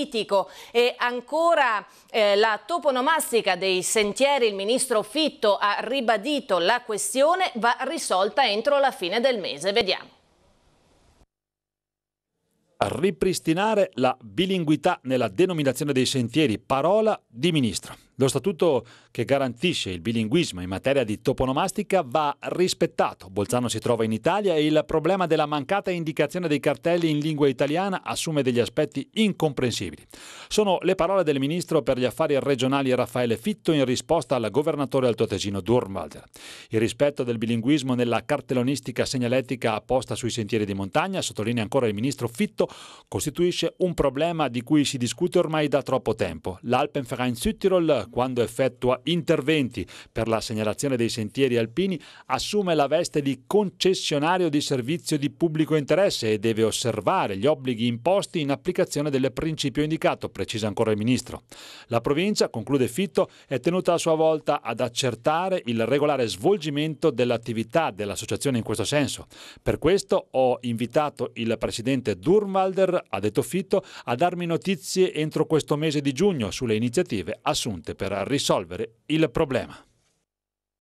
mitico e ancora eh, la toponomastica dei sentieri, il ministro Fitto ha ribadito la questione, va risolta entro la fine del mese. Vediamo. ripristinare la bilinguità nella denominazione dei sentieri, parola di ministro. Lo statuto che garantisce il bilinguismo in materia di toponomastica va rispettato. Bolzano si trova in Italia e il problema della mancata indicazione dei cartelli in lingua italiana assume degli aspetti incomprensibili. Sono le parole del ministro per gli affari regionali Raffaele Fitto in risposta al governatore altoatesino Durmwalder. Il rispetto del bilinguismo nella cartellonistica segnalettica apposta sui sentieri di montagna, sottolinea ancora il ministro Fitto, costituisce un problema di cui si discute ormai da troppo tempo. L'Alpenverein Südtirol quando effettua interventi per la segnalazione dei sentieri alpini, assume la veste di concessionario di servizio di pubblico interesse e deve osservare gli obblighi imposti in applicazione del principio indicato, precisa ancora il Ministro. La provincia, conclude Fitto, è tenuta a sua volta ad accertare il regolare svolgimento dell'attività dell'associazione in questo senso. Per questo ho invitato il presidente Durmalder, ha detto Fitto, a darmi notizie entro questo mese di giugno sulle iniziative assunte per risolvere il problema.